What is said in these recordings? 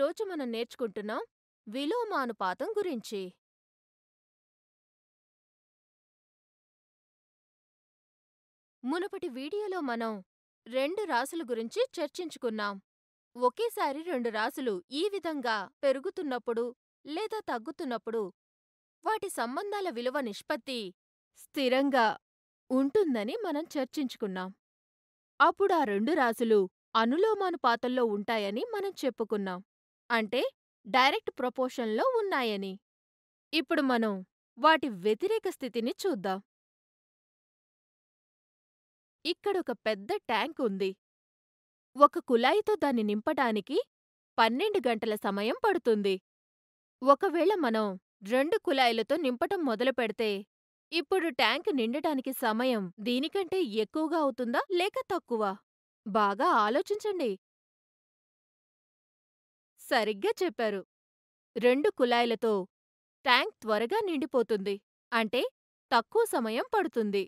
ఈరోజు మనం నేర్చుకుంటున్నాం విలోమానుపాతం గురించి మునుపటి వీడియోలో మనం రెండు రాసుల గురించి చర్చించుకున్నాం ఒకేసారి రెండు రాసులు ఈ విధంగా పెరుగుతున్నప్పుడు లేదా తగ్గుతున్నప్పుడు వాటి సంబంధాల విలువ నిష్పత్తి స్థిరంగా ఉంటుందని మనం చర్చించుకున్నాం అప్పుడు ఆ రెండు రాసులు అనులోమానుపాతంలో ఉంటాయని మనం చెప్పుకున్నాం అంటే డైరెక్ట్ ప్రొపోషన్లో ఉన్నాయని. ఇప్పుడు మనం వాటి వ్యతిరేక స్థితిని చూద్దాం. ఇక్కడొక పెద్ద ట్యాంక్ ఉంది. ఒక కుళాయితో దాన్ని నింపటానికి పన్నెండు గంటల సమయం పడుతుంది. ఒకవేళ మనం రెండు కుళాయిలతో నింపటం మొదలుపెడితే ఇప్పుడు ట్యాంక్ నిండటానికి సమయం దీనికంటే ఎక్కువగా అవుతుందా లేక తక్కువ బాగా ఆలోచించండి. సరిగ్గా చెప్పారు! రెండు కుళాయిలతో ట్యాంక్ త్వరగా నిండిపోతుంది, అంటే తక్కువ సమయం పడుతుంది.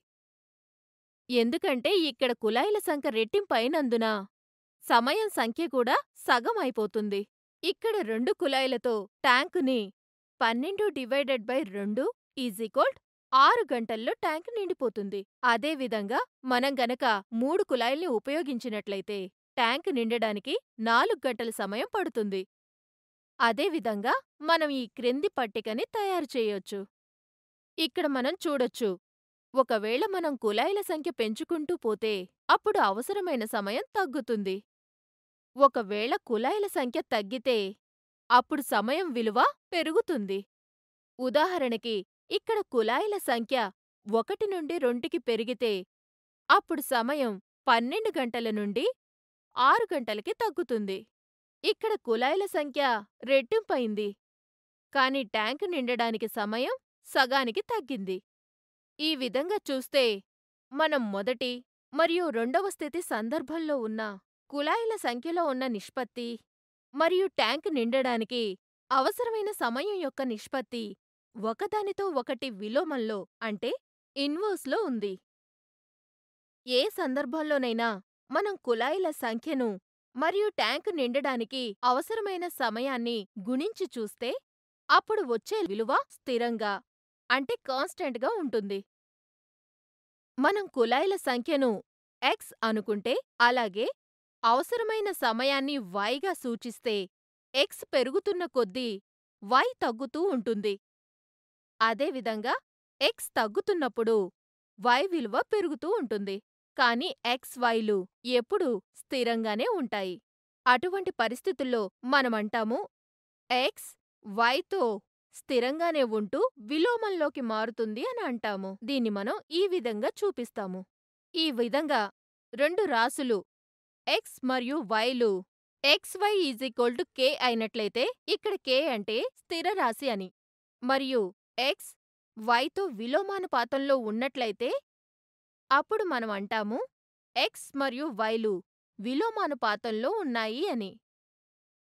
ఎందుకంటే ఇక్కడ కుళాయిల సంఖ్య రెట్టింపైనందున సమయం సంఖ్య కూడా సగం అయిపోతుంది. ఇక్కడ రెండు కుళాయిలతో ట్యాంకుని పన్నెండు డివైడెడ్ బై రెండు ఈజ్ ఈక్వల్డ్ ఆరు గంటల్లో ట్యాంక్ నిండిపోతుంది. అదేవిధంగా మనం గనక మూడు కుళాయిల్ని ఉపయోగించినట్లయితే ట్యాంక్ నిండడానికి నాలుగు గంటల సమయం పడుతుంది. అదేవిధంగా మనం ఈ క్రింది పట్టికని తయారు చేయొచ్చు. ఇక్కడ మనం చూడొచ్చు, ఒకవేళ మనం కుళాయిల సంఖ్య పెంచుకుంటూ పోతే అప్పుడు అవసరమైన సమయం తగ్గుతుంది. ఒకవేళ కుళాయిల సంఖ్య తగ్గితే అప్పుడు సమయం విలువ పెరుగుతుంది. ఉదాహరణకి ఇక్కడ కుళాయిల సంఖ్య ఒకటి నుండి రెండుకి పెరిగితే అప్పుడు సమయం పన్నెండు గంటల నుండి ఆరు గంటలకి తగ్గుతుంది. ఇక్కడ కుళాయిల సంఖ్య రెట్టింపైంది కానీ ట్యాంకు నిండడానికి సమయం సగానికి తగ్గింది. ఈ విధంగా చూస్తే, మనం మొదటి మరియు రెండవ స్థితి సందర్భంలో ఉన్న కుళాయిల సంఖ్యలో ఉన్న నిష్పత్తి, మరియు ట్యాంకు నిండడానికి అవసరమైన సమయం యొక్క నిష్పత్తి ఒకదానితో ఒకటి విలోమంలో అంటే ఇన్వోస్లో ఉంది. ఏ సందర్భంలోనైనా మనం కుళాయిల సంఖ్యను మరియు ట్యాంకు నిండడానికి అవసరమైన సమయాన్ని గుణించి చూస్తే అప్పుడు వచ్చే విలువ స్థిరంగా అంటే కాన్స్టంట్గా ఉంటుంది. మనం కుళాయిల సంఖ్యను ఎక్స్ అనుకుంటే అలాగే అవసరమైన సమయాన్ని వైగా సూచిస్తే ఎక్స్ పెరుగుతున్న కొద్దీ వై తగ్గుతూ ఉంటుంది. అదేవిధంగా ఎక్స్ తగ్గుతున్నప్పుడు వై విలువ పెరుగుతూ ఉంటుంది. కానీ ఎక్స్, వైలు ఎప్పుడూ స్థిరంగానే ఉంటాయి. అటువంటి పరిస్థితుల్లో మనమంటాము ఎక్స్, వైతో స్థిరంగానే ఉంటూ విలోమంలోకి మారుతుంది అని అంటాము. దీన్ని మనం ఈ విధంగా చూపిస్తాము. ఈ విధంగా రెండు రాసులు ఎక్స్ మరియు వైలు టు కే అయినట్లయితే ఇక్కడ కే అంటే స్థిర రాశి అని మరియు ఎక్స్ వైతో విలోమానుపాతంలో ఉన్నట్లయితే అప్పుడు మనం అంటాము ఎక్స్ మరియు వైలు విలోమానుపాతంలో ఉన్నాయి అని.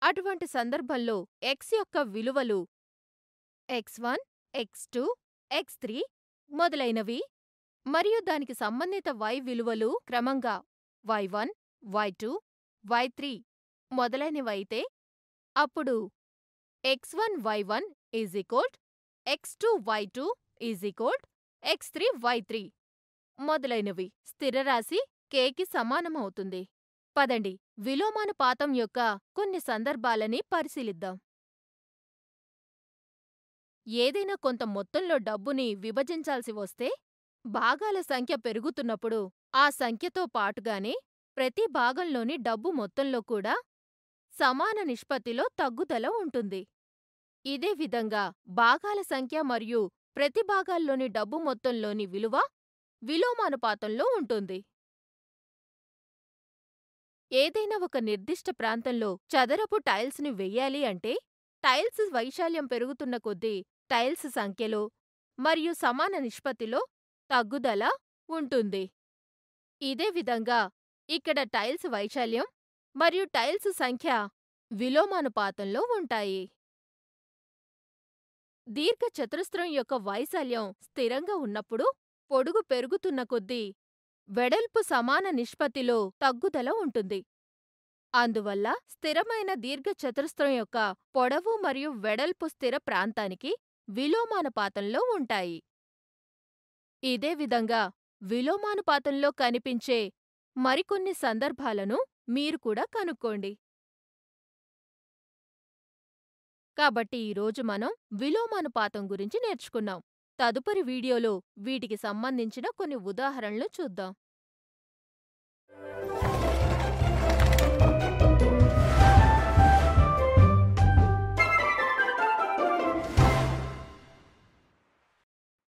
అటువంటి సందర్భంలో ఎక్స్ యొక్క విలువలు x one x two x three మొదలైనవి మరియు దానికి సంబంధిత వై విలువలు క్రమంగా y one y two y three మొదలైనవైతే అప్పుడు x one y one is x two y two is x three y three మొదలైనవి స్థిరరాశి కేకి సమానమవుతుంది. పదండి విలోమానుపాతం యొక్క కొన్ని సందర్భాలని పరిశీలిద్దాం. ఏదైనా కొంత మొత్తంలో డబ్బుని విభజించాల్సి వస్తే, భాగాల సంఖ్య పెరుగుతున్నప్పుడు ఆ సంఖ్యతో పాటుగానే ప్రతి భాగంలోని డబ్బు మొత్తంలో కూడా సమాన నిష్పత్తిలో తగ్గుదల ఉంటుంది. ఇదే విధంగా భాగాల సంఖ్య మరియు ప్రతి భాగాల్లోని డబ్బు మొత్తంలోని విలువ విలోమానుపాతంలో ఉంటుంది. ఏదైనా ఒక నిర్దిష్ట ప్రాంతంలో చదరపు టైల్స్ని వెయ్యాలి అంటే, టైల్స్ వైశాల్యం పెరుగుతున్న కొద్దీ టైల్స్ సంఖ్యలో మరియు సమాన నిష్పత్తిలో తగ్గుదల ఉంటుంది. ఇదే విధంగా ఇక్కడ టైల్స్ వైశాల్యం మరియు టైల్స్ సంఖ్య విలోమానుపాతంలో ఉంటాయి. దీర్ఘచతురస్రం యొక్క వైశాల్యం స్థిరంగా ఉన్నప్పుడు పొడుగు పెరుగుతున్న కొద్దీ వెడల్పు సమాన నిష్పత్తిలో తగ్గుదల ఉంటుంది, అందువల్ల స్థిరమైన దీర్ఘచతురస్రం యొక్క పొడవు మరియు వెడల్పు స్థిర ప్రాంతానికి విలోమానుపాతంలో ఉంటాయి. ఇదే విధంగా విలోమానుపాతంలో కనిపించే మరికొన్ని సందర్భాలను మీరు కూడా కనుక్కోండి. కాబట్టి ఈరోజు మనం విలోమానుపాతం గురించి నేర్చుకున్నాం. తదుపరి వీడియోలో వీటికి సంబంధించిన కొన్ని ఉదాహరణలు చూద్దాం.